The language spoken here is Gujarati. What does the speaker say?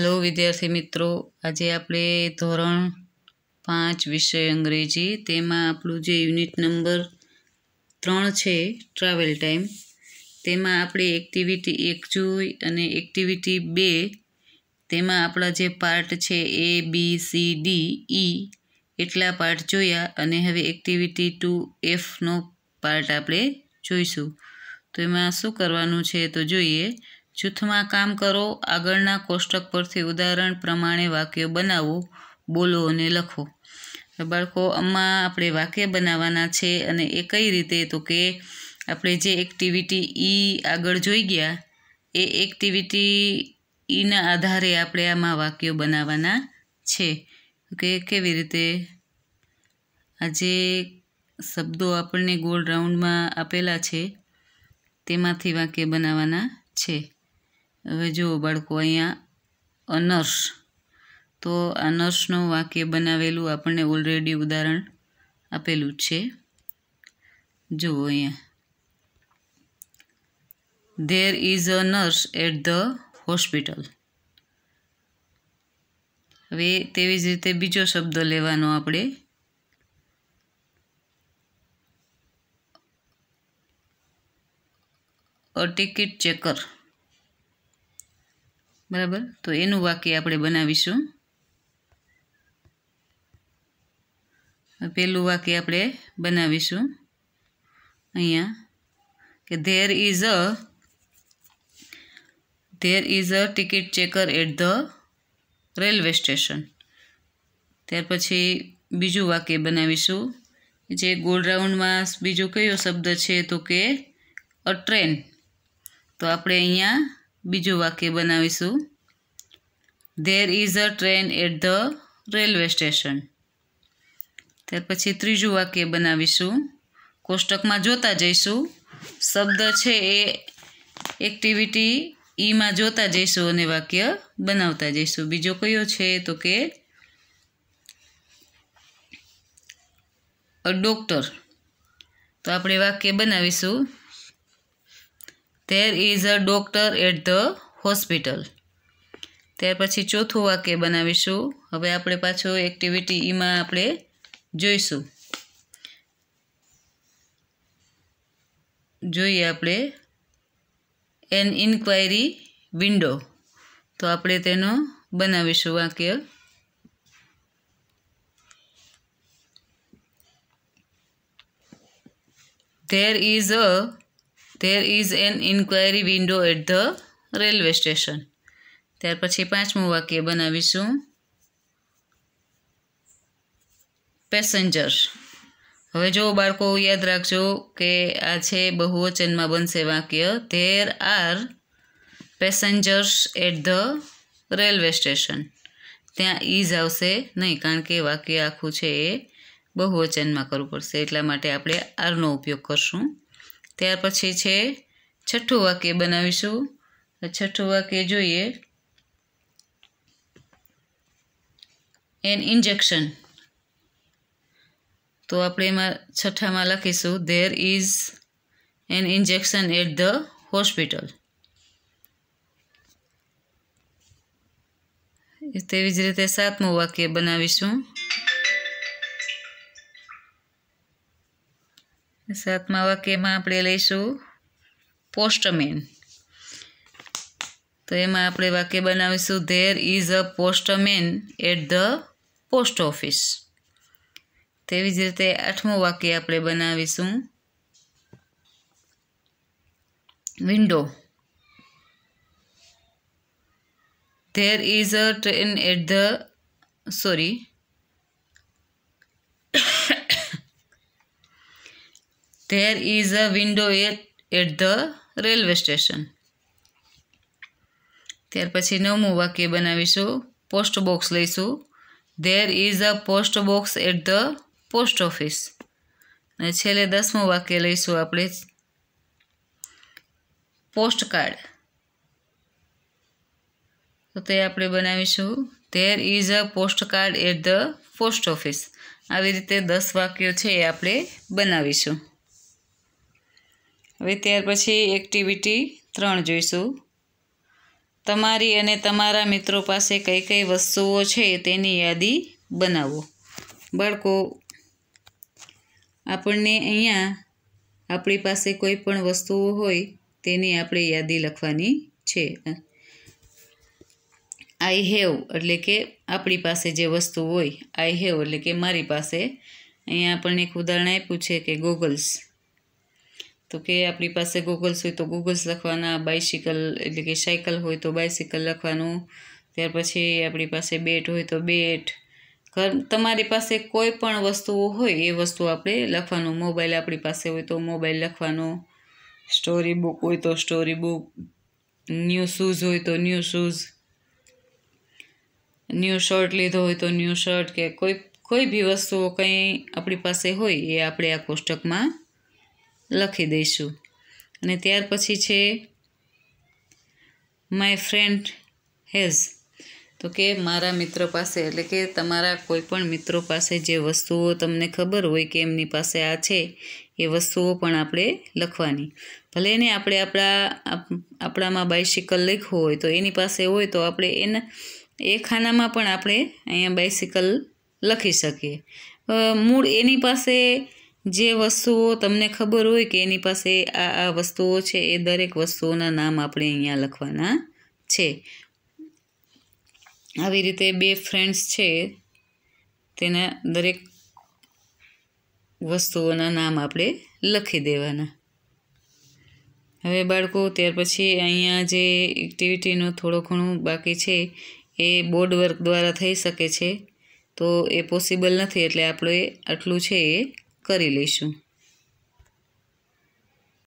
હેલો વિદ્યાર્થી મિત્રો આજે આપણે ધોરણ પાંચ વિષય અંગ્રેજી તેમાં આપણું જે યુનિટ નંબર ત્રણ છે ટ્રાવેલ ટાઈમ તેમાં આપણે એક્ટિવિટી એક જોઈ અને એક્ટિવિટી બે તેમાં આપણા જે પાર્ટ છે એ બી સી ડી ઈ એટલા પાર્ટ જોયા અને હવે એક્ટિવિટી ટુ એફનો પાર્ટ આપણે જોઈશું તો એમાં શું કરવાનું છે તો જોઈએ જૂથમાં કામ કરો આગળના કોષ્ટક પરથી ઉદાહરણ પ્રમાણે વાક્ય બનાવો બોલો અને લખો બાળકો આમાં આપણે વાક્ય બનાવવાના છે અને એ કઈ રીતે તો કે આપણે જે એક્ટિવિટી ઈ e આગળ જોઈ ગયા એ એક્ટિવિટી ઈના e આધારે આપણે આમાં વાક્યો બનાવવાના છે કે કેવી રીતે આજે શબ્દો આપણને ગોલ રાઉન્ડમાં આપેલા છે તેમાંથી વાક્ય બનાવવાના છે હવે જુઓ બાળકો અહીંયા અનર્સ તો આ નર્સનું વાક્ય બનાવેલું આપણને ઓલરેડી ઉદાહરણ આપેલું છે જુઓ અહીંયા there is a nurse at the hospital હવે તેવી જ રીતે બીજો શબ્દ લેવાનો આપણે અ ટિકિટ ચેકર બરાબર તો એનું વાક્ય આપણે બનાવીશું પહેલું વાક્ય આપણે બનાવીશું અહીંયા કે there is a there is a ticket checker at the railway station ત્યાર પછી બીજું વાક્ય બનાવીશું જે ગોળ રાઉન્ડમાં બીજો કયો શબ્દ છે તો કે અ ટ્રેન તો આપણે અહીંયા બીજું વાક્ય બનાવીશું there is a train at the railway station ત્યાર પછી ત્રીજું વાક્ય બનાવીશું કોષ્ટકમાં જોતા જઈશું શબ્દ છે એ એક્ટિવિટી ઈમાં જોતા જઈશું અને વાક્ય બનાવતા જઈશું બીજો કયો છે તો કે અ ડોક્ટર તો આપણે વાક્ય બનાવીશું there is a doctor at the hospital ત્યાર પછી ચોથું વાક્ય બનાવીશું હવે આપણે પાછો એક્ટિવિટી ઈમાં આપણે જોઈશું જોઈએ આપણે એન ઇન્ક્વાયરી વિન્ડો તો આપણે તેનો બનાવીશું વાક્ય there is a there is an inquiry window at the railway station ત્યાર પછી પાંચમું વાક્ય બનાવીશું પેસેન્જર હવે જો બાળકો યાદ રાખજો કે આ છે બહુવચનમાં બનશે વાક્ય there are passengers at the railway station ત્યાં ઇઝ આવશે નહીં કારણ કે વાક્ય આખું છે એ બહુવચનમાં કરવું પડશે એટલા માટે આપણે આરનો ઉપયોગ કરશું ત્યાર પછી છે છઠ્ઠું વાક્ય બનાવીશું છઠ્ઠું વાક્ય જોઈએ એન ઇન્જેક્શન તો આપણે એમાં છઠ્ઠામાં લખીશું there is an injection at the hospital તેવી જ રીતે સાતમું વાક્ય બનાવીશું સાતમા વાક્યમાં આપણે લઈશું પોસ્ટમેન તો એમાં આપણે વાક્ય બનાવીશું there is a postman at the post office તેવી જ રીતે આઠમું વાક્ય આપણે બનાવીશું window there is a train at the sorry There is a window at, at the railway station. ત્યાર પછી નવમું વાક્ય બનાવીશું પોસ્ટ બોક્સ લઈશું there is a post box at the post office અને છેલ્લે દસમું વાક્ય લઈશું આપણે પોસ્ટ કાર્ડ તો તે આપણે બનાવીશું there is a post card at the post office આવી રીતે દસ વાક્યો છે એ આપણે બનાવીશું હવે ત્યાર પછી એક્ટિવિટી ત્રણ જોઈશું તમારી અને તમારા મિત્રો પાસે કઈ કઈ વસ્તુઓ છે તેની યાદી બનાવો બાળકો આપણને અહીંયા આપણી પાસે કોઈ પણ વસ્તુઓ હોય તેની આપણે યાદી લખવાની છે આઈ હેવ એટલે કે આપણી પાસે જે વસ્તુ હોય આઈ હેવ એટલે કે મારી પાસે અહીંયા આપણને એક ઉદાહરણ આપ્યું છે કે ગોગલ્સ તો કે આપણી પાસે ગૂગલ્સ હોય તો ગૂગલ્સ લખવાના બાઇસિકલ એટલે કે સાયકલ હોય તો બાઇસિકલ લખવાનું ત્યાર પછી આપણી પાસે બેટ હોય તો બેટ તમારી પાસે કોઈ પણ વસ્તુઓ હોય એ વસ્તુ આપણે લખવાનું મોબાઈલ આપણી પાસે હોય તો મોબાઈલ લખવાનો સ્ટોરી બુક હોય તો સ્ટોરી બુક ન્યૂ શૂઝ હોય તો ન્યૂ શૂઝ ન્યૂ શર્ટ લીધો હોય તો ન્યૂ શર્ટ કે કોઈ કોઈ બી વસ્તુઓ કંઈ આપણી પાસે હોય એ આપણે આ કોષ્ટકમાં લખી દઈશું અને ત્યાર પછી છે માય ફ્રેન્ડ હેઝ તો કે મારા મિત્ર પાસે એટલે કે તમારા કોઈપણ મિત્રો પાસે જે વસ્તુઓ તમને ખબર હોય કે એમની પાસે આ છે એ વસ્તુઓ પણ આપણે લખવાની ભલે એને આપણે આપણા આપણામાં બાઇસિકલ લખવું હોય તો એની પાસે હોય તો આપણે એના એ ખાનામાં પણ આપણે અહીંયા બાઇસિકલ લખી શકીએ મૂળ એની પાસે જે વસ્તુઓ તમને ખબર હોય કે એની પાસે આ આ વસ્તુઓ છે એ દરેક વસ્તુઓના નામ આપણે અહીંયા લખવાના છે આવી રીતે બે ફ્રેન્ડ્સ છે તેના દરેક વસ્તુઓના નામ આપણે લખી દેવાના હવે બાળકો ત્યાર પછી અહીંયા જે એક્ટિવિટીનો થોડો ઘણું બાકી છે એ બોર્ડ વર્ક દ્વારા થઈ શકે છે તો એ પોસિબલ નથી એટલે આપણે આટલું છે એ કરી લઈશું